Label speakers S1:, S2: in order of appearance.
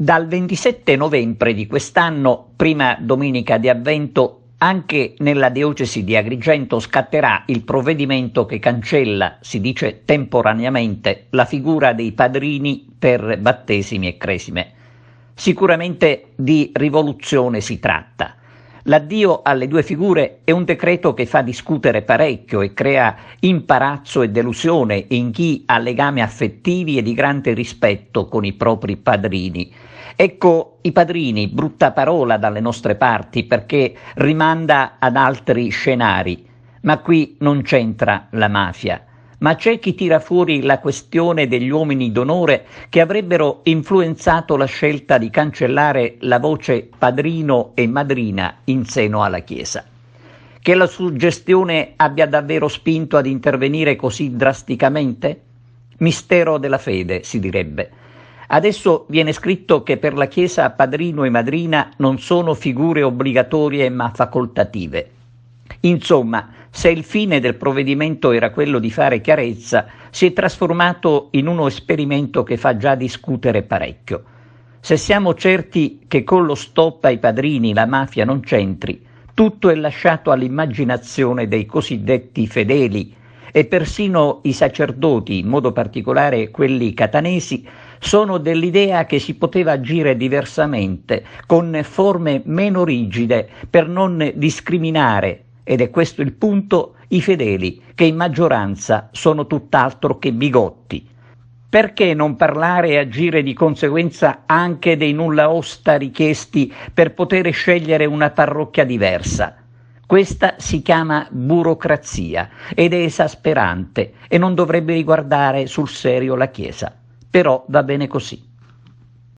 S1: Dal 27 novembre di quest'anno, prima domenica di avvento, anche nella diocesi di Agrigento scatterà il provvedimento che cancella, si dice temporaneamente, la figura dei padrini per battesimi e cresime. Sicuramente di rivoluzione si tratta. L'addio alle due figure è un decreto che fa discutere parecchio e crea imbarazzo e delusione in chi ha legami affettivi e di grande rispetto con i propri padrini. Ecco i padrini, brutta parola dalle nostre parti perché rimanda ad altri scenari, ma qui non c'entra la mafia ma c'è chi tira fuori la questione degli uomini d'onore che avrebbero influenzato la scelta di cancellare la voce padrino e madrina in seno alla Chiesa. Che la suggestione abbia davvero spinto ad intervenire così drasticamente? Mistero della fede, si direbbe. Adesso viene scritto che per la Chiesa padrino e madrina non sono figure obbligatorie ma facoltative. Insomma, se il fine del provvedimento era quello di fare chiarezza, si è trasformato in uno esperimento che fa già discutere parecchio. Se siamo certi che con lo stop ai padrini la mafia non c'entri, tutto è lasciato all'immaginazione dei cosiddetti fedeli e persino i sacerdoti, in modo particolare quelli catanesi, sono dell'idea che si poteva agire diversamente, con forme meno rigide, per non discriminare ed è questo il punto, i fedeli, che in maggioranza sono tutt'altro che bigotti. Perché non parlare e agire di conseguenza anche dei nulla osta richiesti per poter scegliere una parrocchia diversa? Questa si chiama burocrazia ed è esasperante e non dovrebbe riguardare sul serio la Chiesa. Però va bene così.